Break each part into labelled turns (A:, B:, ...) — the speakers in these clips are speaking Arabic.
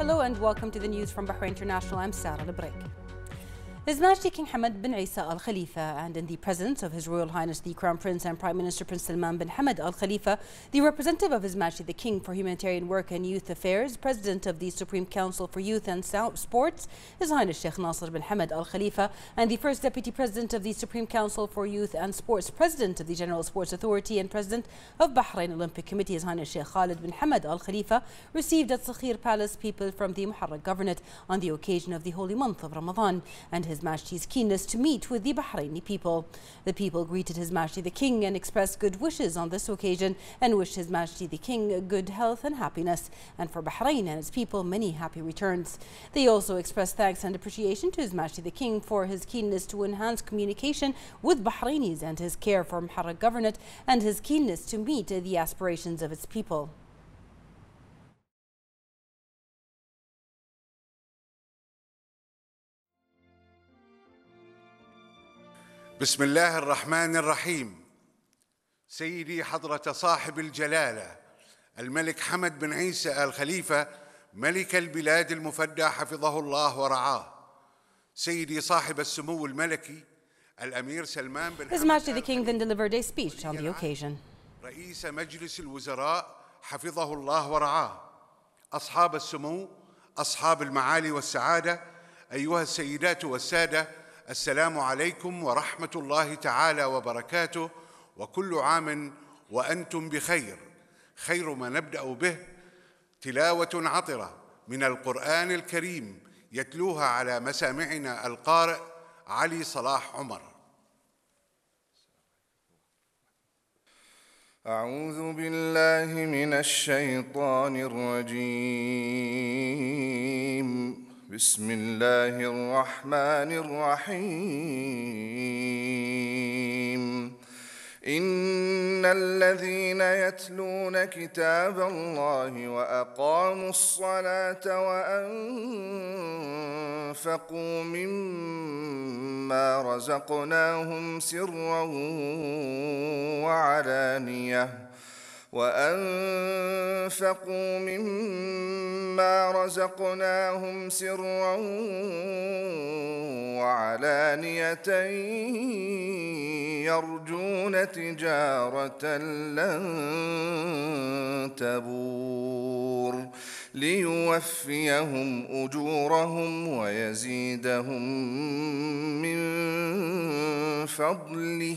A: Hello and welcome to the news from Bahrain International. I'm Sarah Lebrek. His Majesty King Hamad bin Isa Al Khalifa, and in the presence of His Royal Highness the Crown Prince and Prime Minister Prince Salman bin Hamad Al Khalifa, the representative of His Majesty the King for Humanitarian Work and Youth Affairs, President of the Supreme Council for Youth and Sports, His Highness Sheikh Nasser bin Hamad Al Khalifa, and the First Deputy President of the Supreme Council for Youth and Sports, President of the General Sports Authority, and President of Bahrain Olympic Committee, His Highness Sheikh Khalid bin Hamad Al Khalifa, received at Sakhir Palace people from the Muharraq Governorate on the occasion of the holy month of Ramadan. and his Majesty's keenness to meet with the Bahraini people. The people greeted His Majesty the King and expressed good wishes on this occasion and wished His Majesty the King good health and happiness, and for Bahrain and its people, many happy returns. They also expressed thanks and appreciation to His Majesty the King for his keenness to enhance communication with Bahrainis and his care for Muharraq Governorate and his keenness to meet the aspirations of its people.
B: بسم الله الرحمن الرحيم سيدي حضرة صاحب الجلالة الملك حمد بن عيسى آل خليفة ملك البلاد المفدى حفظه الله ورعاه سيدي صاحب السمو الملكي الأمير سلمان بن His Majesty
A: the King then delivered a speech on the occasion.
B: رئيس مجلس الوزراء حفظه الله ورعاه أصحاب السمو أصحاب المعالي والسعادة أيها السيدات والسادة السلام عليكم ورحمه الله تعالى وبركاته وكل عام وانتم بخير خير ما نبدا به تلاوه عطره من القران الكريم يتلوها على مسامعنا القارئ علي صلاح عمر
C: أعوذ بالله من الشيطان الرجيم بسم الله الرحمن الرحيم إن الذين يتلون كتاب الله وأقاموا الصلاة وأنفقوا مما رزقناهم سرا وعلانيه وأنفقوا مما رزقناهم سرا وعلانية يرجون تجارة لن تبور ليوفيهم أجورهم ويزيدهم من فضله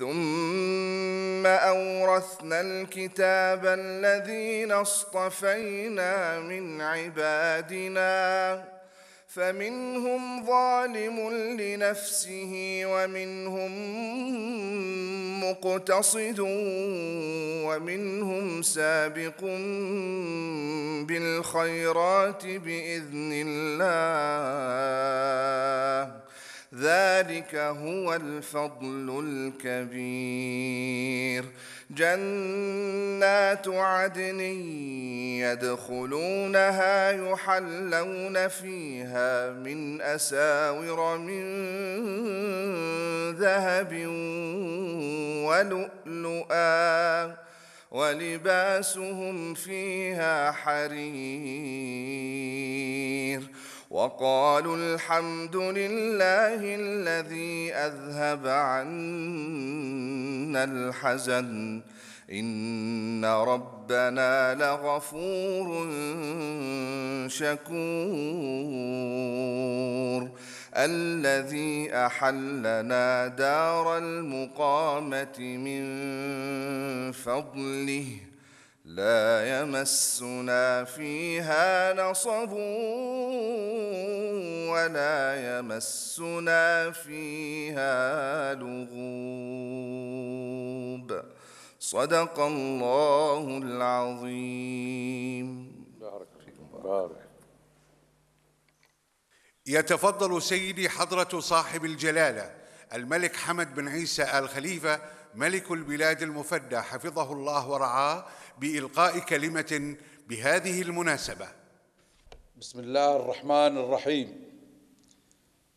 C: ثم أورثنا الكتاب الذين اصطفينا من عبادنا فمنهم ظالم لنفسه ومنهم مقتصد ومنهم سابق بالخيرات بإذن الله ذلك هو الفضل الكبير جنات عدن يدخلونها يحلون فيها من اساور من ذهب ولؤلؤا ولباسهم فيها حرير وقالوا الحمد لله الذي أذهب عنا الحزن إن ربنا لغفور شكور الذي أحلنا دار المقامة من فضله لا يمسنا فيها نصب ولا يمسنا فيها لغوب صدق الله
B: العظيم
D: بارك فيكم بارك
B: يتفضل سيدي حضرة صاحب الجلالة الملك حمد بن عيسى آل خليفة ملك البلاد المفدى حفظه الله ورعاه
D: بإلقاء كلمة بهذه المناسبة بسم الله الرحمن الرحيم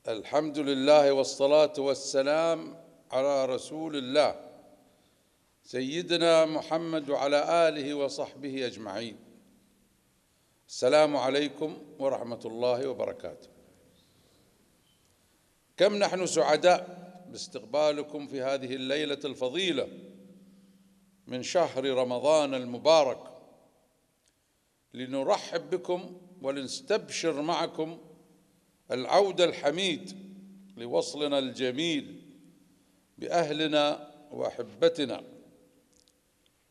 D: الحمد لله والصلاة والسلام على رسول الله سيدنا محمد وعلى آله وصحبه أجمعين السلام عليكم ورحمة الله وبركاته كم نحن سعداء باستقبالكم في هذه الليله الفضيله من شهر رمضان المبارك لنرحب بكم ولنستبشر معكم العود الحميد لوصلنا الجميل باهلنا واحبتنا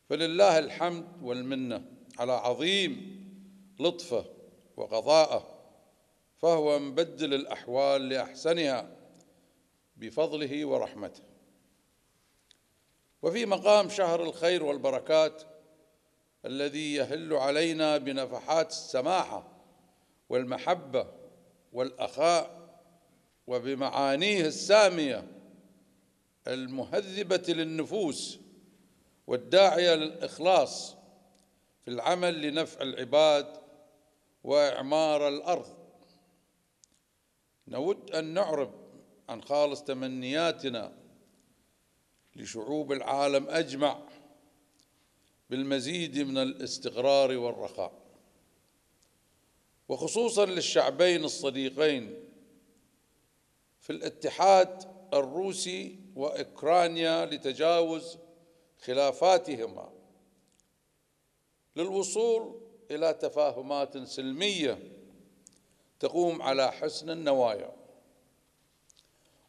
D: فلله الحمد والمنه على عظيم لطفه وقضاءه فهو مبدل الاحوال لاحسنها بفضله ورحمته وفي مقام شهر الخير والبركات الذي يهل علينا بنفحات السماحه والمحبه والاخاء وبمعانيه الساميه المهذبه للنفوس والداعيه للاخلاص في العمل لنفع العباد واعمار الارض نود ان نعرب عن خالص تمنياتنا لشعوب العالم أجمع بالمزيد من الاستقرار والرخاء وخصوصا للشعبين الصديقين في الاتحاد الروسي واوكرانيا لتجاوز خلافاتهما للوصول الى تفاهمات سلميه تقوم على حسن النوايا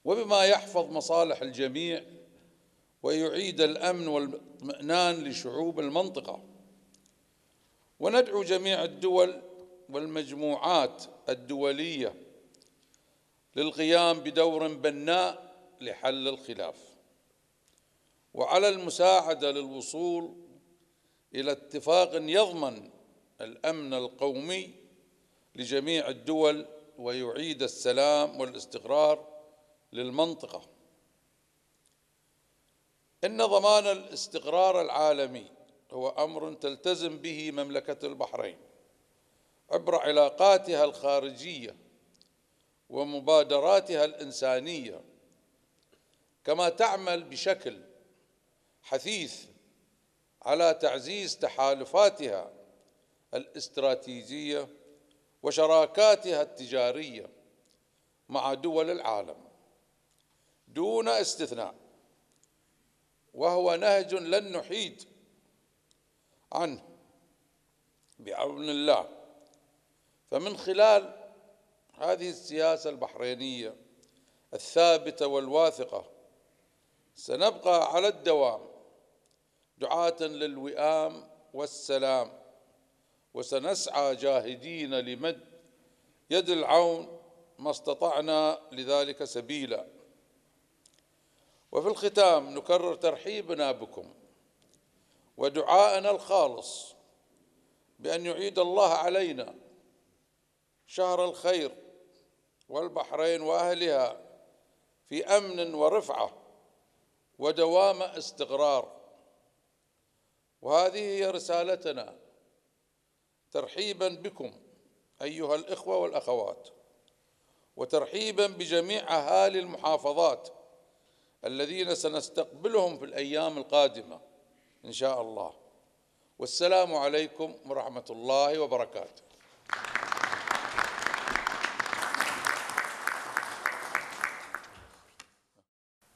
D: وبما يحفظ مصالح الجميع ويعيد الامن والاطمئنان لشعوب المنطقه وندعو جميع الدول والمجموعات الدوليه للقيام بدور بناء لحل الخلاف وعلى المساعده للوصول الى اتفاق يضمن الامن القومي لجميع الدول ويعيد السلام والاستقرار للمنطقة إن ضمان الاستقرار العالمي هو أمر تلتزم به مملكة البحرين عبر علاقاتها الخارجية ومبادراتها الإنسانية كما تعمل بشكل حثيث على تعزيز تحالفاتها الاستراتيجيه وشراكاتها التجاريه مع دول العالم دون استثناء وهو نهج لن نحيد عنه بعون الله فمن خلال هذه السياسة البحرينية الثابتة والواثقة سنبقى على الدوام دعاة للوئام والسلام وسنسعى جاهدين لمد يد العون ما استطعنا لذلك سبيلا وفي الختام نكرر ترحيبنا بكم ودعاءنا الخالص بأن يعيد الله علينا شهر الخير والبحرين وأهلها في أمن ورفعة ودوام استقرار وهذه هي رسالتنا ترحيبا بكم أيها الإخوة والأخوات وترحيبا بجميع أهالي المحافظات الذين سنستقبلهم في الايام القادمه ان شاء الله والسلام عليكم ورحمه الله وبركاته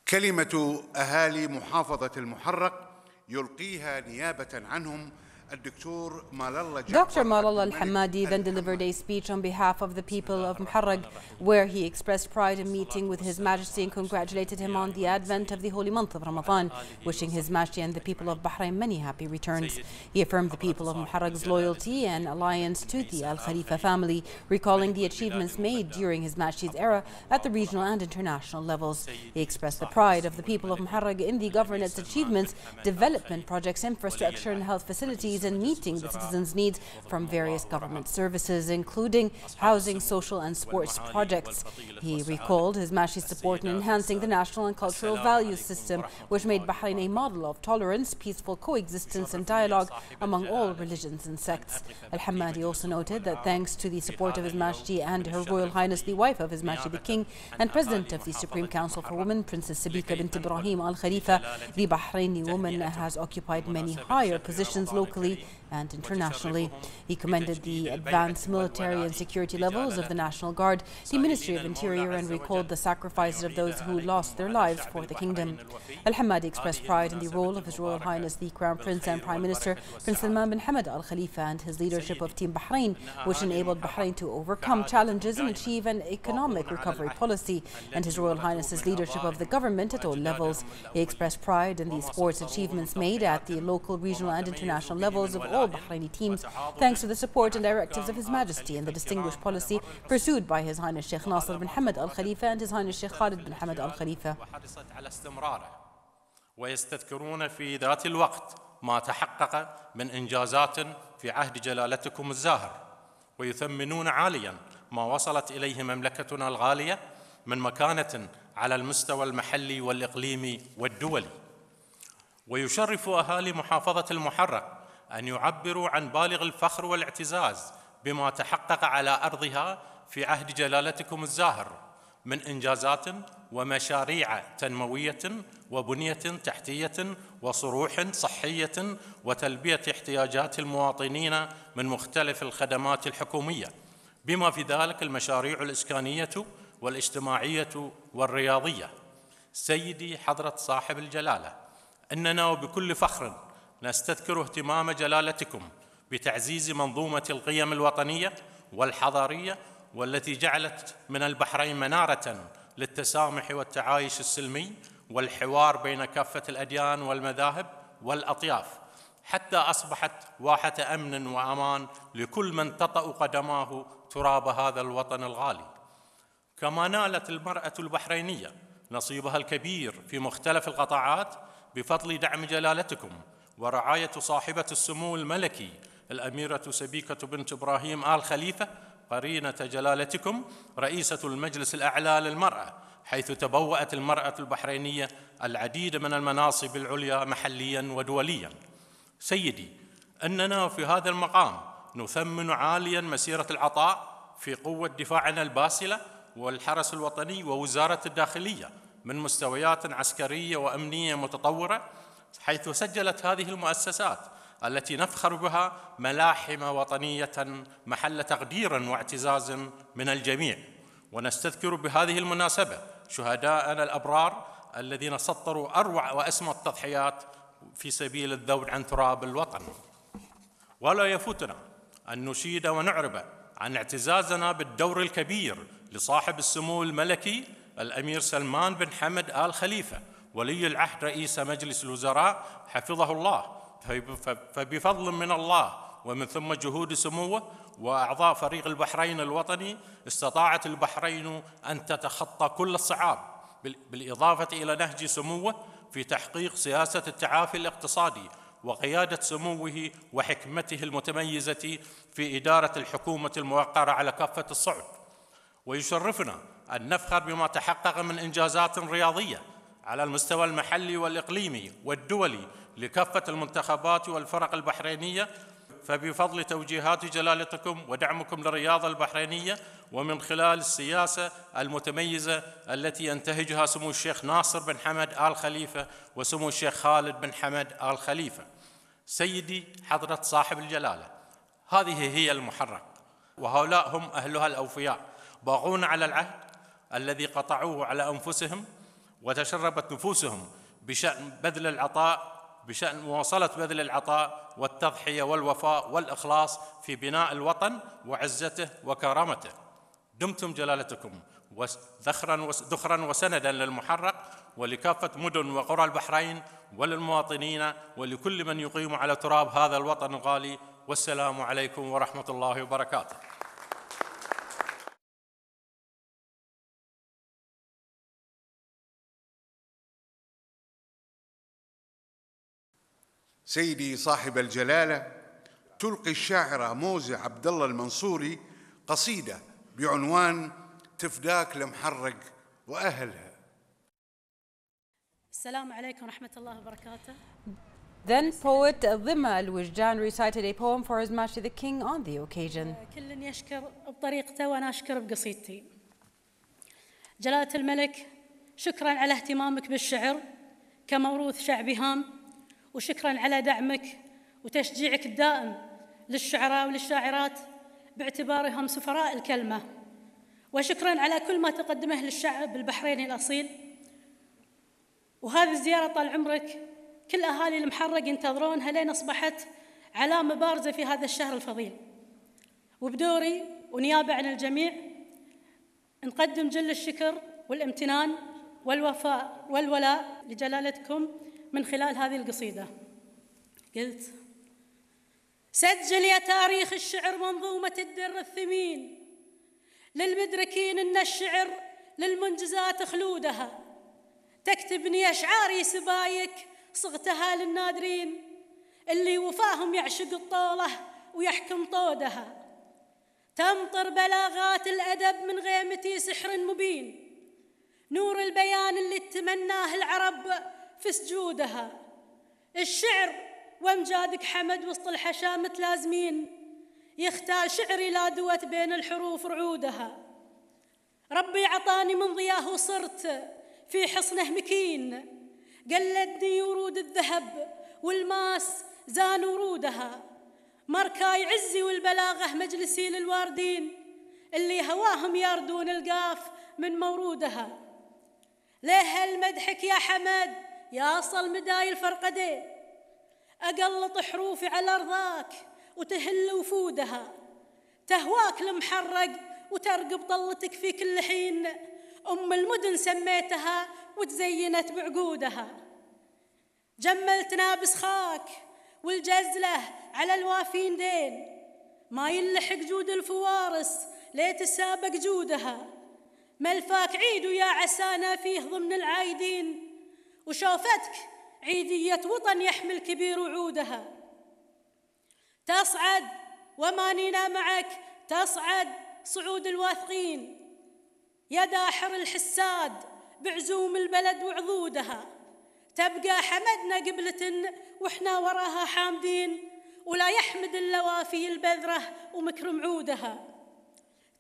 B: كلمه اهالي محافظه المحرق يلقيها نيابه عنهم Dr.
A: Malala al-Hamadi then delivered a speech on behalf of the people of Muharraq, where he expressed pride in meeting with His Majesty and congratulated him on the advent of the holy month of Ramadan, wishing His Majesty and the people of Bahrain many happy returns. He affirmed the people of Muharraq's loyalty and alliance to the Al-Khalifa family, recalling the achievements made during His Majesty's era at the regional and international levels. He expressed the pride of the people of Muharraq in the government's achievements, development projects, infrastructure and health facilities, and meeting the citizens' needs from various government services, including housing, social and sports projects. He recalled his Mashi's support in enhancing the national and cultural values system, which made Bahrain a model of tolerance, peaceful coexistence and dialogue among all religions and sects. Al-Hamadi also noted that thanks to the support of His Majesty and Her Royal Highness the wife of His Majesty the King and President of the Supreme Council for Women, Princess Sabika bint Ibrahim Al Khalifa, the Bahraini woman has occupied many higher positions locally Italy and internationally. He commended the advanced military and security levels of the National Guard, the Ministry of Interior, and recalled the sacrifices of those who lost their lives for the kingdom. Al Hamadi expressed pride in the role of His Royal Highness the Crown Prince and Prime Minister Prince Salman bin Hamad Al Khalifa and his leadership of Team Bahrain, which enabled Bahrain to overcome challenges and achieve an economic recovery policy, and His Royal Highness's leadership of the government at all levels. He expressed pride in the sports achievements made at the local, regional, and international levels of all all Bahraini teams thanks to the support and directives of His Majesty and the distinguished policy pursued by His Highness Sheikh Nasser bin Hamad Al Khalifa and His Highness Sheikh Khalid bin Hamad Al Khalifa.
E: ويستذكرون في ذات الوقت ما تحقق من إنجازات في عهد جلالتكم الزاهر ويثمنون عاليا ما وصلت إليه مملكتنا الغالية من مكانة على المستوى المحلي والإقليمي والدولي ويشرف أهالي محافظة المحرق أن يعبروا عن بالغ الفخر والاعتزاز بما تحقق على أرضها في عهد جلالتكم الزاهر من إنجازات ومشاريع تنموية وبنية تحتية وصروح صحية وتلبية احتياجات المواطنين من مختلف الخدمات الحكومية بما في ذلك المشاريع الإسكانية والاجتماعية والرياضية سيدي حضرة صاحب الجلالة إننا وبكل فخر نستذكر اهتمام جلالتكم بتعزيز منظومة القيم الوطنية والحضارية والتي جعلت من البحرين منارة للتسامح والتعايش السلمي والحوار بين كافة الأديان والمذاهب والأطياف حتى أصبحت واحة أمن وأمان لكل من تطأ قدماه تراب هذا الوطن الغالي كما نالت المرأة البحرينية نصيبها الكبير في مختلف القطاعات بفضل دعم جلالتكم ورعاية صاحبة السمو الملكي الأميرة سبيكة بنت إبراهيم آل خليفة قرينة جلالتكم رئيسة المجلس الأعلى للمرأة حيث تبوأت المرأة البحرينية العديد من المناصب العليا محليا ودوليا سيدي أننا في هذا المقام نثمن عاليا مسيرة العطاء في قوة دفاعنا الباسلة والحرس الوطني ووزارة الداخلية من مستويات عسكرية وأمنية متطورة حيث سجلت هذه المؤسسات التي نفخر بها ملاحم وطنية محل تقدير واعتزاز من الجميع ونستذكر بهذه المناسبة شهداءنا الأبرار الذين سطروا أروع وأسمى التضحيات في سبيل الذود عن تراب الوطن ولا يفوتنا أن نشيد ونعرب عن اعتزازنا بالدور الكبير لصاحب السمو الملكي الأمير سلمان بن حمد آل خليفة ولي العهد رئيس مجلس الوزراء حفظه الله طيب، فبفضل من الله ومن ثم جهود سموه وأعضاء فريق البحرين الوطني استطاعت البحرين أن تتخطى كل الصعاب بالإضافة إلى نهج سموه في تحقيق سياسة التعافي الاقتصادي وقيادة سموه وحكمته المتميزة في إدارة الحكومة الموقرة على كافة الصعب ويشرفنا أن نفخر بما تحقق من إنجازات رياضية على المستوى المحلي والإقليمي والدولي لكافة المنتخبات والفرق البحرينية فبفضل توجيهات جلالتكم ودعمكم للرياضة البحرينية ومن خلال السياسة المتميزة التي ينتهجها سمو الشيخ ناصر بن حمد آل خليفة وسمو الشيخ خالد بن حمد آل خليفة سيدي حضرة صاحب الجلالة هذه هي المحرك وهؤلاء هم أهلها الأوفياء باغون على العهد الذي قطعوه على أنفسهم وتشربت نفوسهم بشأن بذل العطاء بشأن مواصلة بذل العطاء والتضحية والوفاء والإخلاص في بناء الوطن وعزته وكرامته دمتم جلالتكم ذخرا وسندا للمحرق ولكافة مدن وقرى البحرين وللمواطنين ولكل من يقيم على تراب هذا الوطن الغالي والسلام عليكم ورحمة الله وبركاته
B: سيدي صاحب الجلاله تلقي الشاعره موزه عبد الله المنصوري قصيده بعنوان تفداك لمحرق واهلها
F: السلام عليكم ورحمه الله وبركاته
A: Then poet Dhimma al-Wijdan recited a poem for his match to the king on the occasion. آه،
F: كل يشكر بطريقته وانا اشكر بقصيدتي. جلالة الملك شكرا على اهتمامك بالشعر كموروث شعبي هام وشكرا على دعمك وتشجيعك الدائم للشعراء وللشاعرات باعتبارهم سفراء الكلمة وشكرا على كل ما تقدمه للشعب البحريني الأصيل وهذه الزيارة طال عمرك كل أهالي المحرق ينتظرونها لين أصبحت علامة بارزة في هذا الشهر الفضيل وبدوري ونيابة عن الجميع نقدم جل الشكر والامتنان والوفاء والولاء لجلالتكم من خلال هذه القصيدة قلت سجل يا تاريخ الشعر منظومة الدر الثمين للمدركين أن الشعر للمنجزات خلودها تكتبني أشعاري سبايك صغتها للنادرين اللي وفاهم يعشق الطولة ويحكم طودها تمطر بلاغات الأدب من غيمتي سحر مبين نور البيان اللي تمناه العرب في سجودها الشعر وامجادك حمد وسط الحشا متلازمين يختار شعري لا دوت بين الحروف رعودها ربي عطاني من ضياه وصرت في حصنه مكين قلدني ورود الذهب والماس زان ورودها مركاي عزي والبلاغة مجلسي للواردين اللي هواهم ياردون القاف من مورودها ليه المدحك يا حمد ياصل مداي الفرقدين أقلط حروفي على أرضاك وتهل وفودها تهواك المحرق وترقب طلتك في كل حين أم المدن سميتها وتزينت بعقودها جملت نابس خاك والجزلة على الوافين دين ما يلحق جود الفوارس ليت السابق جودها ملفاك عيد ويا عسانا فيه ضمن العايدين وشوفتك عيدية وطن يحمل كبير وعودها تصعد ومانينا معك تصعد صعود الواثقين يا داحر الحساد بعزوم البلد وعضودها تبقى حمدنا قبلة وإحنا وراها حامدين ولا يحمد إلا وافي البذرة ومكرم عودها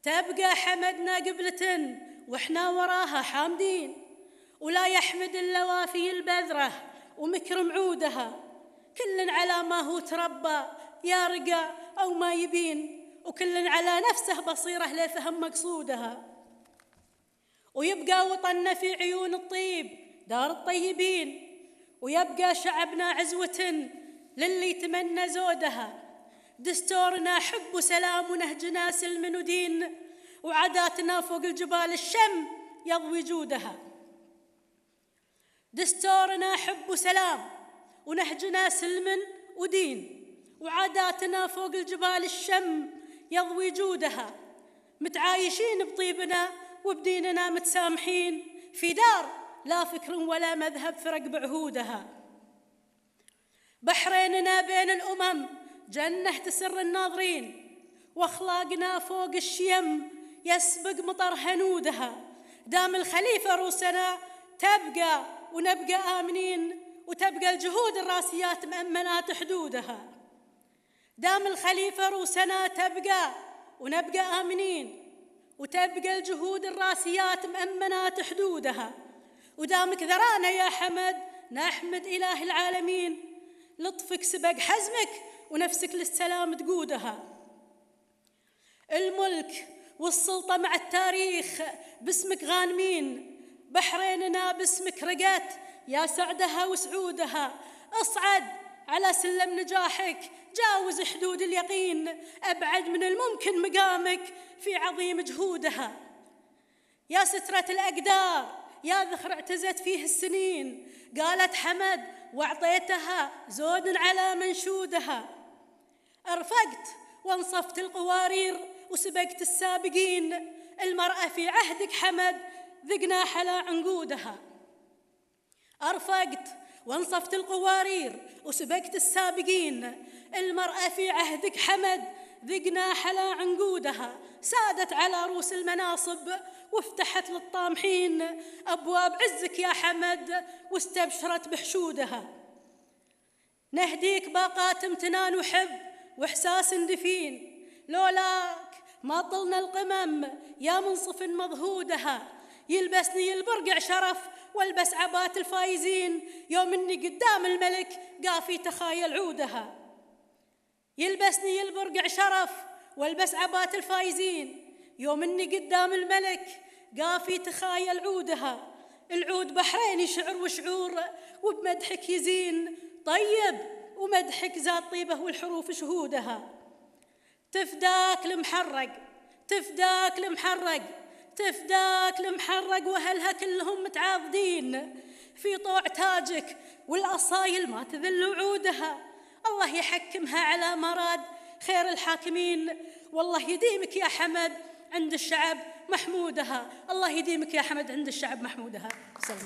F: تبقى حمدنا قبلة وإحنا وراها حامدين ولا يحمد إلا وافي البذرة ومكرم عودها كل على ما هو تربى يا رقى أو ما يبين وكل على نفسه بصيره لفهم مقصودها ويبقى وطننا في عيون الطيب دار الطيبين ويبقى شعبنا عزوة للي يتمنى زودها دستورنا حب وسلام ونهجنا سلم ودين وعاداتنا فوق الجبال الشم يضوي جودها دستورنا حب وسلام ونهجنا سلم ودين وعاداتنا فوق الجبال الشم يضوي جودها متعايشين بطيبنا وبديننا متسامحين في دار لا فكر ولا مذهب فرق بعهودها بحريننا بين الأمم جنة تسر الناظرين واخلاقنا فوق الشيم يسبق مطر هنودها دام الخليفة روسنا تبقى ونبقى آمنين وتبقى الجهود الراسيات مأمنات حدودها دام الخليفة روسنا تبقى ونبقى آمنين وتبقى الجهود الراسيات مأمنات حدودها ودامك ذرانا يا حمد نحمد إله العالمين لطفك سبق حزمك ونفسك للسلام تقودها الملك والسلطة مع التاريخ باسمك غانمين بحريننا باسمك رقت يا سعدها وسعودها اصعد على سلم نجاحك جاوز حدود اليقين ابعد من الممكن مقامك في عظيم جهودها يا سترة الاقدار يا ذخر اعتزت فيه السنين قالت حمد واعطيتها زود على منشودها ارفقت وانصفت القوارير وسبقت السابقين المرأة في عهدك حمد ذقنا حلا عنقودها أرفقت وانصفت القوارير وسبقت السابقين المرأة في عهدك حمد ذقنا حلا عنقودها سادت على رؤوس المناصب وافتحت للطامحين أبواب عزك يا حمد واستبشرت بحشودها نهديك باقات امتنان وحب وإحساس دفين لولاك ما طلنا القمم يا منصف مضهودها يلبسني البرقع شرف والبس عبات الفايزين يوم اني قدام الملك قافي تخايل عودها يلبسني البرقع شرف والبس عبات الفايزين يوم اني قدام الملك قافي تخايل عودها العود بحريني شعر وشعور وبمدحك يزين طيب ومدحك زاد طيبه والحروف شهودها تفداك المحرق تفداك المحرق تفداك المحرق وأهلها كلهم متعاضدين في طوع تاجك والأصايل ما تذل وعودها الله يحكمها على مراد خير الحاكمين والله يديمك يا حمد عند الشعب محمودها الله يديمك يا حمد عند الشعب محمودها سلام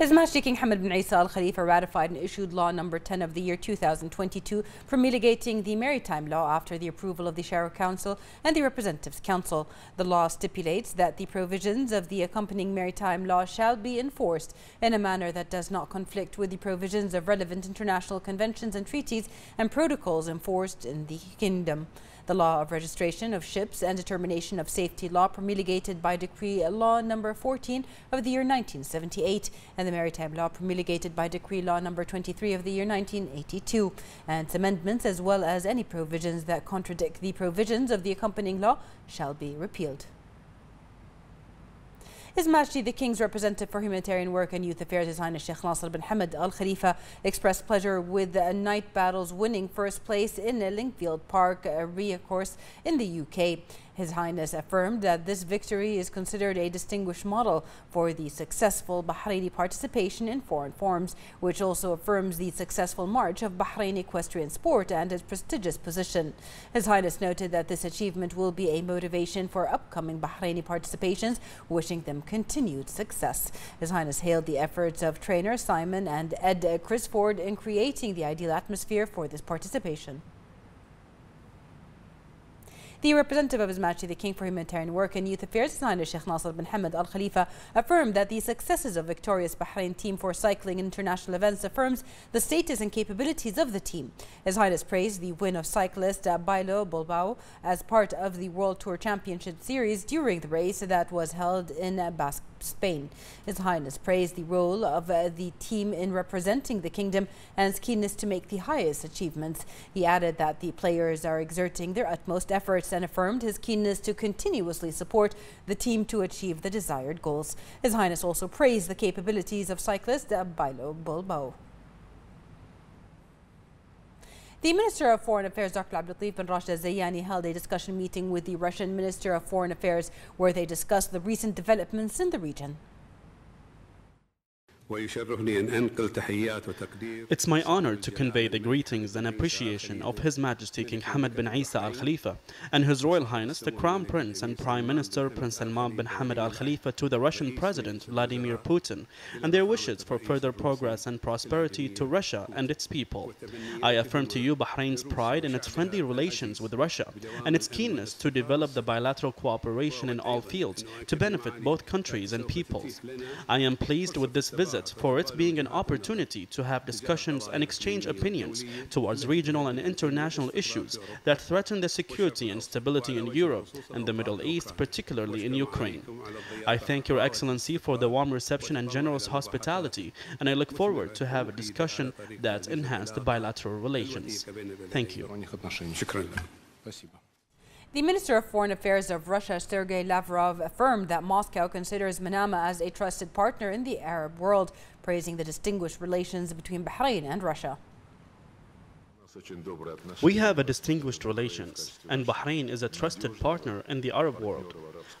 A: His Majesty King Hamad bin Isa Al Khalifa ratified and issued Law Number 10 of the year 2022, promulgating the maritime law after the approval of the Shara Council and the Representatives Council. The law stipulates that the provisions of the accompanying maritime law shall be enforced in a manner that does not conflict with the provisions of relevant international conventions and treaties and protocols enforced in the Kingdom. The law of registration of ships and determination of safety law promulgated by decree law number 14 of the year 1978 and the maritime law promulgated by decree law number 23 of the year 1982 and its amendments as well as any provisions that contradict the provisions of the accompanying law shall be repealed. His Majesty the King's representative for humanitarian work and youth affairs, His Highness Sheikh Nasser bin Hamad Al Khalifa, expressed pleasure with the night battles winning first place in Linkfield Park, uh, a course in the UK. His Highness affirmed that this victory is considered a distinguished model for the successful Bahraini participation in foreign forums, which also affirms the successful march of Bahrain equestrian sport and its prestigious position. His Highness noted that this achievement will be a motivation for upcoming Bahraini participations, wishing them continued success. His Highness hailed the efforts of trainer Simon and Ed Chris Ford in creating the ideal atmosphere for this participation. The representative of His Majesty the King for Humanitarian Work and Youth Affairs, Designer Sheikh Nasser bin Hamad Al Khalifa, affirmed that the successes of victorious Bahrain team for cycling international events affirms the status and capabilities of the team. His Highness praised the win of cyclist Bailo Bulbao as part of the World Tour Championship Series during the race that was held in Basque, Spain. His Highness praised the role of the team in representing the kingdom and its keenness to make the highest achievements. He added that the players are exerting their utmost efforts and affirmed his keenness to continuously support the team to achieve the desired goals. His Highness also praised the capabilities of cyclist uh, Bailo Bulbao. The Minister of Foreign Affairs, Dr. Abdulatif bin Rashid Zayani, held a discussion meeting with the Russian Minister of Foreign Affairs where they discussed the recent developments in the region.
B: It's
G: my honor to convey the greetings and appreciation of His Majesty King Hamad bin Isa Al Khalifa and His Royal Highness the Crown Prince and Prime Minister Prince Salman bin Hamad Al Khalifa to the Russian President Vladimir Putin and their wishes for further progress and prosperity to Russia and its people. I affirm to you Bahrain's pride in its friendly relations with Russia and its keenness to develop the bilateral cooperation in all fields to benefit both countries and peoples. I am pleased with this visit it for it being an opportunity to have discussions and exchange opinions towards regional and international issues that threaten the security and stability in Europe and the Middle East, particularly in Ukraine. I thank Your Excellency for the warm reception and generous hospitality, and I look forward to have a discussion that enhanced bilateral relations. Thank you.
A: The Minister of Foreign Affairs of Russia, Sergei Lavrov, affirmed that Moscow considers Manama as a trusted partner in the Arab world, praising the distinguished relations between Bahrain and Russia.
G: We have a distinguished relations, and Bahrain is a trusted partner in the Arab world.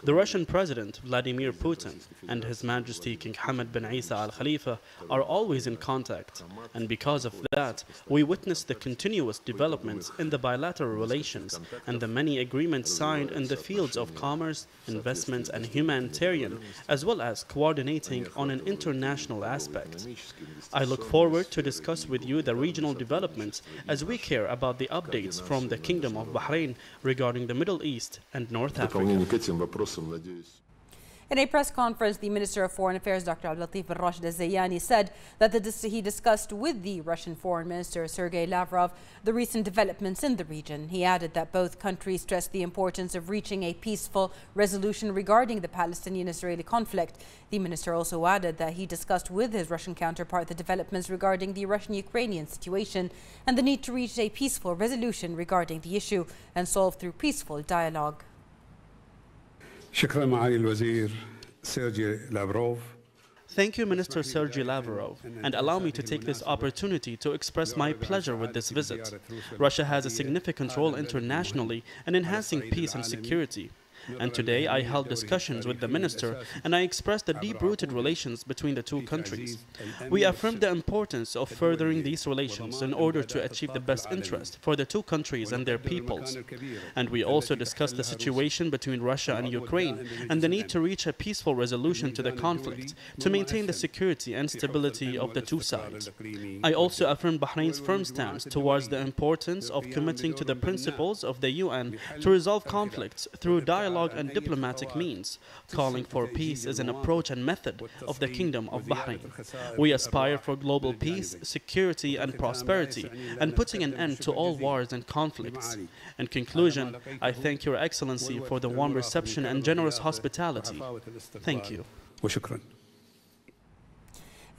G: The Russian President Vladimir Putin and His Majesty King Hamad bin Isa Al Khalifa are always in contact, and because of that, we witness the continuous developments in the bilateral relations and the many agreements signed in the fields of commerce, investments, and humanitarian, as well as coordinating on an international aspect. I look forward to discuss with you the regional developments as we care about the updates from the Kingdom of Bahrain regarding the Middle East and North
E: Africa надеюсь.
A: In a press conference, the Minister of Foreign Affairs, Dr. Abdelatif Rashid Zayani, said that the, he discussed with the Russian Foreign Minister, Sergei Lavrov, the recent developments in the region. He added that both countries stressed the importance of reaching a peaceful resolution regarding the Palestinian Israeli conflict. The minister also added that he discussed with his Russian counterpart the developments regarding the Russian Ukrainian situation and the need to reach a peaceful resolution regarding the issue and solve through peaceful
G: dialogue.
B: Thank
G: you, Minister Sergei Lavrov, and allow me to take this opportunity to express my pleasure with this visit. Russia has a significant role internationally in enhancing peace and security, and today I held discussions with the minister and I expressed the deep-rooted relations between the two countries. We affirmed the importance of furthering these relations in order to achieve the best interest for the two countries and their peoples. And we also discussed the situation between Russia and Ukraine and the need to reach a peaceful resolution to the conflict to maintain the security and stability of the two sides. I also affirmed Bahrain's firm stance towards the importance of committing to the principles of the UN to resolve conflicts through dialogue dialogue and diplomatic means. Calling for peace is an approach and method of the Kingdom of Bahrain. We aspire for global peace, security and prosperity, and putting an end to all wars and conflicts. In conclusion, I thank Your Excellency for the warm reception and generous hospitality. Thank you.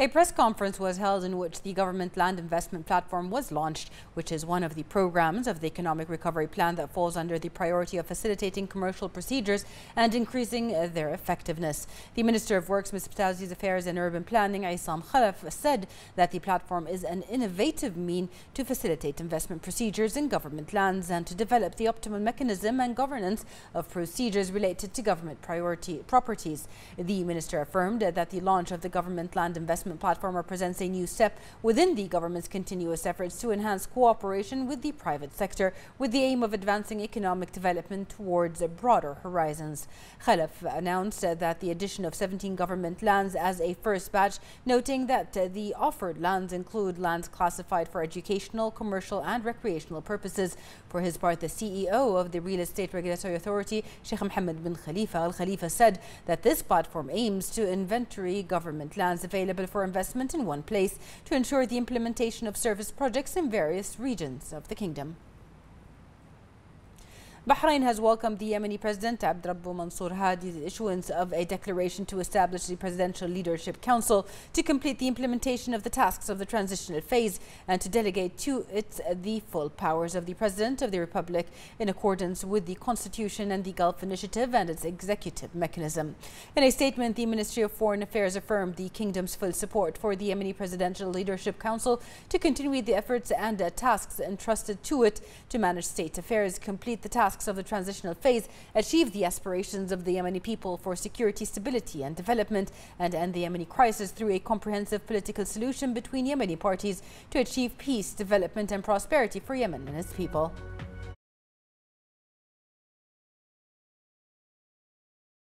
A: A press conference was held in which the government land investment platform was launched, which is one of the programs of the economic recovery plan that falls under the priority of facilitating commercial procedures and increasing their effectiveness. The Minister of Works, Municipalities Affairs and Urban Planning, Isam Khalaf, said that the platform is an innovative mean to facilitate investment procedures in government lands and to develop the optimal mechanism and governance of procedures related to government priority properties. The minister affirmed that the launch of the government land investment Investment Platform represents a new step within the government's continuous efforts to enhance cooperation with the private sector with the aim of advancing economic development towards broader horizons. Khalaf announced that the addition of 17 government lands as a first batch, noting that the offered lands include lands classified for educational, commercial and recreational purposes. For his part, the CEO of the Real Estate Regulatory Authority, Sheikh Mohammed bin Khalifa Al Khalifa said that this platform aims to inventory government lands available for for investment in one place to ensure the implementation of service projects in various regions of the kingdom. Bahrain has welcomed the Yemeni President Abdrabbu Mansour Hadi's issuance of a declaration to establish the Presidential Leadership Council to complete the implementation of the tasks of the transitional phase and to delegate to it the full powers of the President of the Republic in accordance with the Constitution and the Gulf Initiative and its executive mechanism. In a statement, the Ministry of Foreign Affairs affirmed the Kingdom's full support for the Yemeni Presidential Leadership Council to continue the efforts and uh, tasks entrusted to it to manage state affairs, complete the tasks tasks of the transitional phase achieve the aspirations of the Yemeni people for security, stability and development and end the Yemeni crisis through a comprehensive political solution between Yemeni parties to achieve peace, development and prosperity for Yemen and its people.